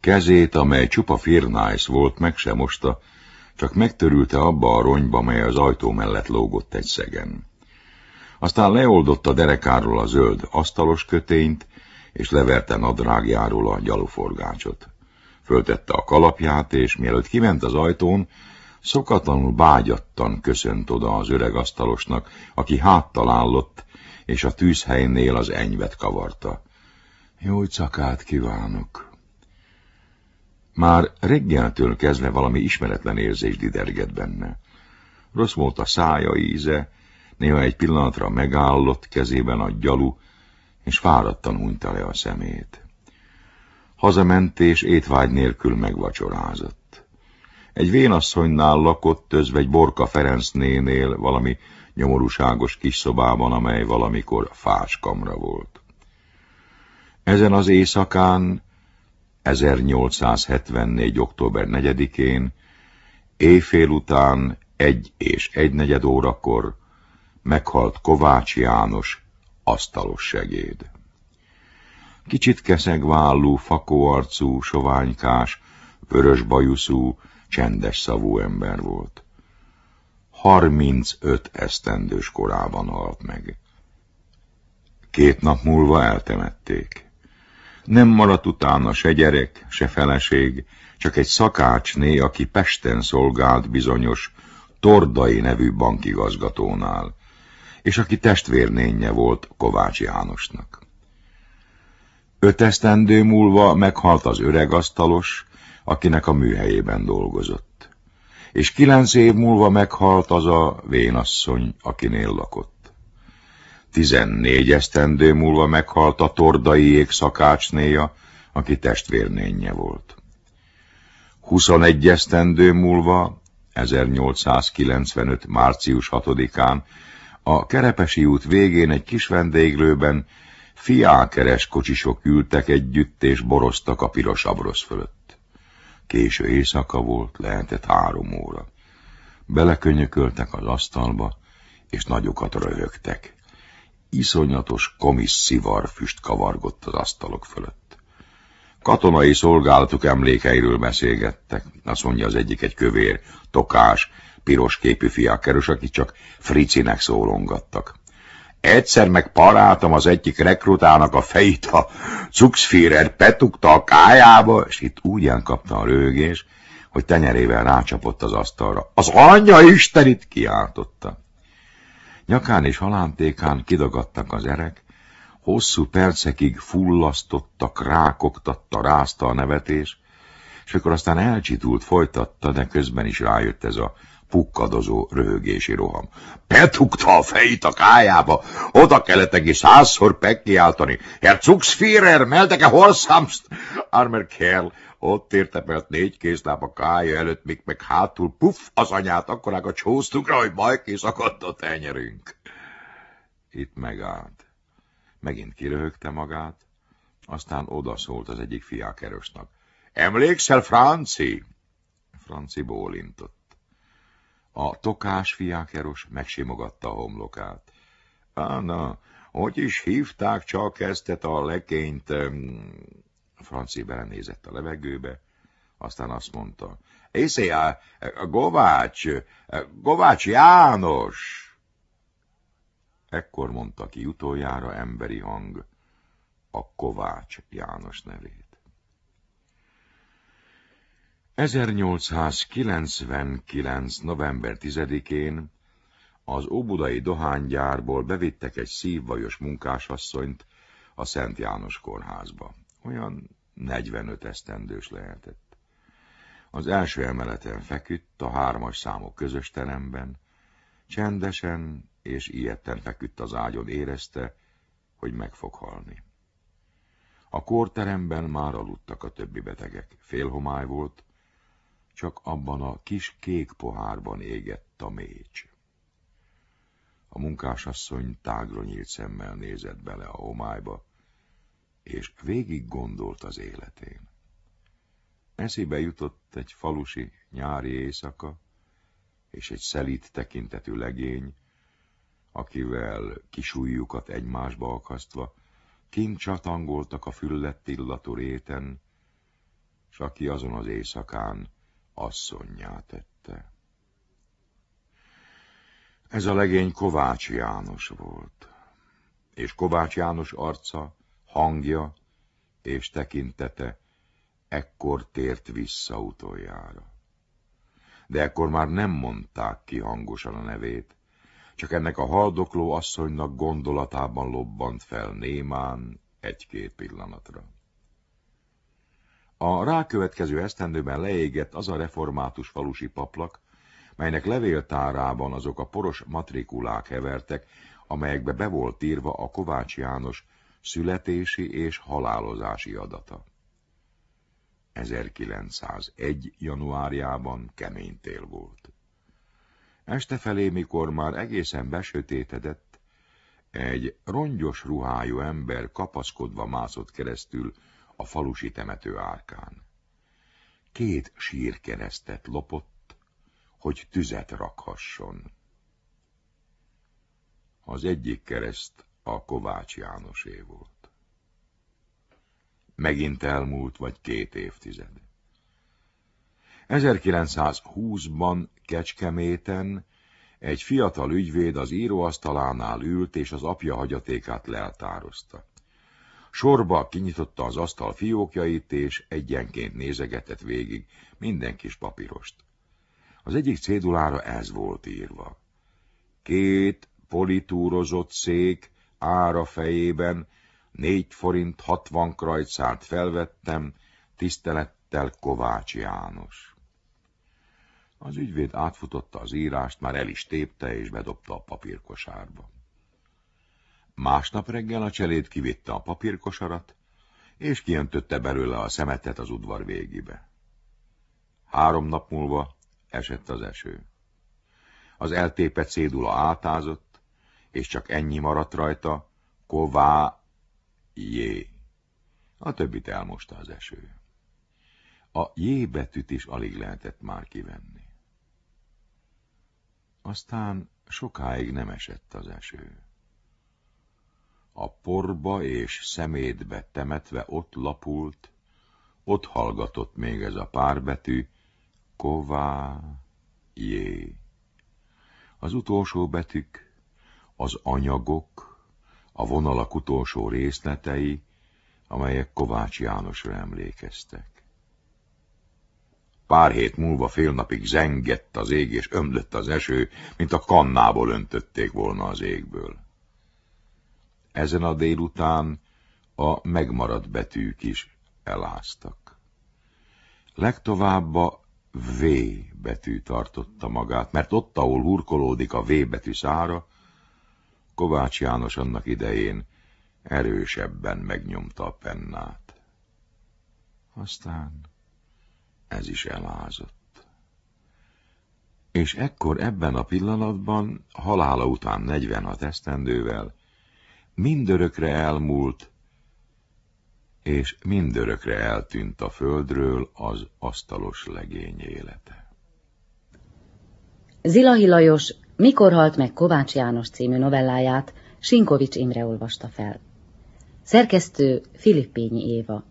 Kezét, amely csupa firnájsz volt, meg sem mosta, csak megtörülte abba a ronyba, mely az ajtó mellett lógott egy szegen. Aztán leoldotta derekáról a zöld asztalos kötényt, és leverte nadrágjáról a gyaluforgácsot. Föltette a kalapját, és mielőtt kiment az ajtón, szokatlanul bágyattan köszönt oda az öreg asztalosnak, aki háttal állott, és a tűzhelynél az enyvet kavarta. Jó szakát kívánok! Már reggeltől kezdve valami ismeretlen érzés diderget benne. Rossz volt a szája íze, néha egy pillanatra megállott kezében a gyalu, és fáradtan hunyta le a szemét. Hazament és étvágy nélkül megvacsorázott. Egy vénasszonynál lakott özvegy Borka Ferenc nénél valami nyomorúságos kis szobában, amely valamikor fáskamra volt. Ezen az éjszakán 1874. október 4-én, éjfél után egy és egynegyed órakor meghalt Kovács János, asztalos segéd. Kicsit keszegvállú, fakóarcú, soványkás, vörös bajuszú, csendes szavú ember volt. 35 esztendős korában halt meg. Két nap múlva eltemették. Nem maradt utána se gyerek, se feleség, csak egy szakácsné, aki Pesten szolgált bizonyos Tordai nevű bankigazgatónál, és aki testvérnénye volt Kovács Jánosnak. Öt esztendő múlva meghalt az öreg asztalos, akinek a műhelyében dolgozott, és kilenc év múlva meghalt az a vénasszony, akinél lakott. Tizennégy esztendő múlva meghalt a tordai szakácsnéja, aki testvérnénye volt. 21 esztendő múlva, 1895. március 6-án, a Kerepesi út végén egy kis vendéglőben fiákeres kocsisok ültek együtt és boroztak a piros abrosz fölött. Késő éjszaka volt, lehetett három óra. Belekönyököltek az asztalba, és nagyokat röhögtek iszonyatos komisszivar füst kavargott az asztalok fölött. Katonai szolgálatuk emlékeiről beszélgettek, azt mondja az egyik egy kövér, tokás, piros képű fiakerős, akit csak fricinek szólongattak. Egyszer meg paráltam az egyik rekrutának a fejét, a cuxfírer petukta a kájába, és itt úgy kapta a rögés, hogy tenyerével rácsapott az asztalra. Az anyja istenit kiáltotta. Nyakán és halántékán kidagadtak az erek, hosszú percekig fullasztottak, rákoktatta, rázta a nevetés, és akkor aztán elcsitult, folytatta, de közben is rájött ez a pukkadozó röhögési roham. Petukta a fejét a kájába, oda kellett egy százszor pekkiáltani. Herr Zugsführer, meldeke Horsamst! Armer Kerl ott értepelt négy kézláb a kája előtt, még meg hátul puff az anyát, akkorákat csóztunk rá, hogy majd kiszakadt a tenyerünk. Itt megállt. Megint kiröhögte magát, aztán odaszólt az egyik fiákerosnak. Emlékszel, Franci? Franci bólintott. A tokás fiákeros megsimogatta a homlokát. Na, hogy is hívták csak eztet a lekényt? Franci belenézett a levegőbe, aztán azt mondta. Észé, a, a Govács, Govács János! Ekkor mondta ki utoljára emberi hang a Kovács János nevét. 1899. november 10-én az óbudai dohánygyárból bevittek egy szívvajos munkásasszonyt a Szent János kórházba. Olyan 45 esztendős lehetett. Az első emeleten feküdt, a hármas számok közös teremben, csendesen és ilyetten feküdt az ágyon, érezte, hogy meg fog halni. A kórteremben már aludtak a többi betegek, félhomály volt, csak abban a kis kék pohárban égett a mécs. A munkásasszony tágra nyílt szemmel nézett bele a homályba, és végig gondolt az életén. Eszébe jutott egy falusi nyári éjszaka, és egy szelít tekintetű legény, akivel kisújjukat egymásba akasztva, kint csatangoltak a füllett illatú réten, s aki azon az éjszakán asszonyjá tette. Ez a legény Kovács János volt, és Kovács János arca, hangja és tekintete ekkor tért vissza utoljára. De ekkor már nem mondták ki hangosan a nevét, csak ennek a haldokló asszonynak gondolatában lobbant fel némán egy-két pillanatra. A rákövetkező esztendőben leégett az a református falusi paplak, melynek levéltárában azok a poros matrikulák hevertek, amelyekbe be volt írva a Kovács János születési és halálozási adata. 1901. januárjában kemény tél volt. Este felé, mikor már egészen besötétedett, egy rongyos ruhájú ember kapaszkodva mászott keresztül a falusi temető árkán. Két sírkeresztet lopott, hogy tüzet rakhasson. Az egyik kereszt a Kovács Jánosé volt. Megint elmúlt vagy két évtized. 1920-ban Kecskeméten egy fiatal ügyvéd az íróasztalánál ült, és az apja hagyatékát leltározta. Sorba kinyitotta az asztal fiókjait, és egyenként nézegetett végig minden kis papírost. Az egyik cédulára ez volt írva. Két politúrozott szék ára fejében négy forint hatvan krajcát felvettem, tisztelettel Kovács János. Az ügyvéd átfutotta az írást, már el is tépte és bedobta a papírkosárba. Másnap reggel a cseléd kivitte a papírkosarat, és kiöntötte belőle a szemetet az udvar végébe. Három nap múlva esett az eső. Az eltépet cédula átázott, és csak ennyi maradt rajta, ková, jé. A többit elmosta az eső. A jé betűt is alig lehetett már kivenni. Aztán sokáig nem esett az eső a porba és szemétbe temetve ott lapult, ott hallgatott még ez a párbetű, ková, jé. Az utolsó betűk, az anyagok, a vonalak utolsó részletei, amelyek Kovács Jánosra emlékeztek. Pár hét múlva fél napig zengett az ég, és ömlött az eső, mint a kannából öntötték volna az égből. Ezen a délután a megmaradt betűk is eláztak. Legtovább a V betű tartotta magát, mert ott, ahol hurkolódik a V betű szára, Kovács János annak idején erősebben megnyomta a pennát. Aztán ez is elázott. És ekkor ebben a pillanatban, halála után 46 esztendővel, mindörökre elmúlt, és mindörökre eltűnt a földről az asztalos legény élete. Zilahi Lajos Mikor halt meg Kovács János című novelláját Sinkovics Imre olvasta fel. Szerkesztő Filippényi Éva